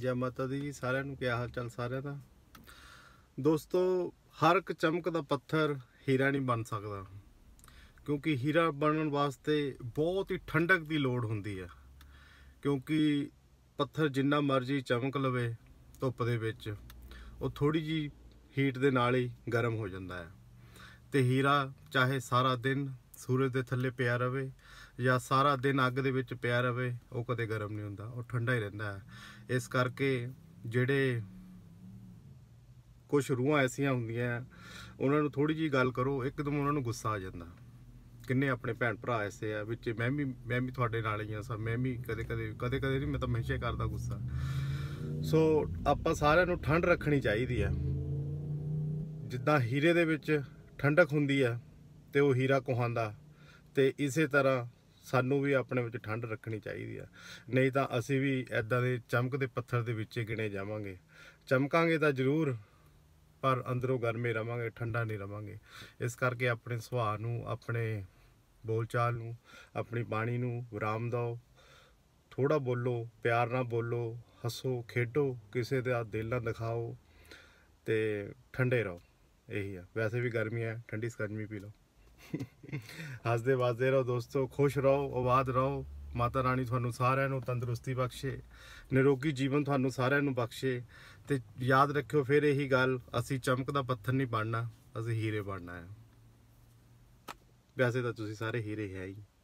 ਜੈ ਮਾਤਾ ਦੀ ਸਾਰਿਆਂ ਨੂੰ ਕਿਹਾ ਹਾਲ ਸਾਰਿਆਂ ਦਾ ਦੋਸਤੋ ਹਰ ਇੱਕ ਚਮਕ ਦਾ ਪੱਥਰ ਹੀਰਾ ਨਹੀਂ ਬਣ ਸਕਦਾ ਕਿਉਂਕਿ ਹੀਰਾ ਬਣਨ ਵਾਸਤੇ ਬਹੁਤ ਹੀ ਠੰਡਕ ਦੀ ਲੋੜ ਹੁੰਦੀ ਹੈ ਕਿਉਂਕਿ ਪੱਥਰ ਜਿੰਨਾ ਮਰਜ਼ੀ ਚਮਕ ਲਵੇ ਧੁੱਪ ਦੇ ਵਿੱਚ ਉਹ ਥੋੜੀ ਜੀ ਹੀਟ ਦੇ ਨਾਲ ਹੀ ਗਰਮ ਹੋ ਜਾਂਦਾ ਹੈ ਤੇ ਹੀਰਾ ਚਾਹੇ ਸਾਰਾ ਦਿਨ ਸੂਰਜ ਦੇ ਥੱਲੇ ਪਿਆ ਰਵੇ ਜਾਂ ਸਾਰਾ ਦਿਨ ਅੱਗ ਦੇ ਵਿੱਚ ਪਿਆ ਰਵੇ ਉਹ ਕਦੇ ਗਰਮ ਨਹੀਂ ਹੁੰਦਾ ਉਹ ਠੰਡਾ ਹੀ ਰਹਿੰਦਾ ਹੈ ਇਸ ਕਰਕੇ ਜਿਹੜੇ ਕੁਝ ਰੂਹਾਂ ਐਸੀਆਂ ਹੁੰਦੀਆਂ ਉਹਨਾਂ ਨੂੰ ਥੋੜੀ ਜੀ ਗੱਲ ਕਰੋ ਇੱਕਦਮ ਉਹਨਾਂ ਨੂੰ ਗੁੱਸਾ ਆ ਜਾਂਦਾ ਕਿੰਨੇ ਆਪਣੇ ਭੈਣ ਭਰਾ ਐਸੇ ਆ ਵਿੱਚ ਮੈਂ ਵੀ ਮੈਂ ਵੀ ਤੁਹਾਡੇ ਨਾਲ ਹੀ ਆ ਸਭ ਮੈਂ ਵੀ ਕਦੇ ਕਦੇ ਕਦੇ ਕਦੇ ਨਹੀਂ ਮੈਂ ਤਾਂ ਹਮੇਸ਼ਾ ਕਰਦਾ ਗੁੱਸਾ ਸੋ ਆਪਾਂ ਸਾਰਿਆਂ ਨੂੰ ਠੰਡ ਰੱਖਣੀ ਚਾਹੀਦੀ ਹੈ ਜਿੱਦਾਂ ਹੀਰੇ ਦੇ ਵਿੱਚ ਠੰਡਕ ਹੁੰਦੀ ਆ ਤੇ ਉਹ ਹੀਰਾ ਕੁਹਾਂਦਾ ਤੇ ਇਸੇ ਤਰ੍ਹਾਂ ਸਾਨੂੰ ਵੀ ਆਪਣੇ ਵਿੱਚ ਠੰਡ ਰੱਖਣੀ ਚਾਹੀਦੀ ਆ ਨਹੀਂ ਤਾਂ ਅਸੀਂ ਵੀ ਐਦਾਂ ਦੇ ਚਮਕਦੇ ਪੱਥਰ ਦੇ ਵਿੱਚ ਗਿਣੇ ਜਾਵਾਂਗੇ ਚਮਕਾਂਗੇ ਤਾਂ ਜ਼ਰੂਰ ਪਰ ਅੰਦਰੋਂ ਗਰਮੇ ਰਵਾਂਗੇ ਠੰਡਾ ਨਹੀਂ ਰਵਾਂਗੇ ਇਸ ਕਰਕੇ ਆਪਣੇ ਸੁਭਾਅ ਨੂੰ ਆਪਣੇ ਬੋਲਚਾਲ ਨੂੰ ਆਪਣੀ ਬਾਣੀ ਨੂੰ ਵਿਰਾਮ ਦਿਓ ਥੋੜਾ ਬੋਲੋ ਪਿਆਰ ਨਾਲ ਬੋਲੋ ਹੱਸੋ ਖੇਡੋ ਕਿਸੇ ਦੇ ਆ ਦਿਲ ਨਾਲ ਦਿਖਾਓ ਤੇ ਠੰਡੇ ਰਹੋ ਇਹੀ ਆ ਵੈਸੇ ਵੀ ਗਰਮੀ ਆ ਠੰਡੀ ਸਕਰਮੀ ਪੀ ਲਓ ਹੱਸਦੇ ਵਾਜ਼ਦੇ ਰਹੋ ਦੋਸਤੋ ਖੁਸ਼ ਰਹੋ ਆਬਾਦ ਰਹੋ ਮਾਤਾ ਰਾਣੀ ਤੁਹਾਨੂੰ ਸਾਰਿਆਂ ਨੂੰ ਤੰਦਰੁਸਤੀ ਬਖਸ਼ੇ ਨਿਰੋਗੀ ਜੀਵਨ ਤੁਹਾਨੂੰ ਸਾਰਿਆਂ ਨੂੰ ਬਖਸ਼ੇ ਤੇ ਯਾਦ ਰੱਖਿਓ ਫਿਰ ਇਹੀ ਗੱਲ ਅਸੀਂ ਚਮਕ ਦਾ ਪੱਥਰ ਨਹੀਂ ਬਣਨਾ ਅਸੀਂ ਹੀਰੇ ਬਣਨਾ ਹੈ ਵੈਸੇ ਤਾਂ ਤੁਸੀਂ ਸਾਰੇ ਹੀਰੇ ਹੈ ਹੀ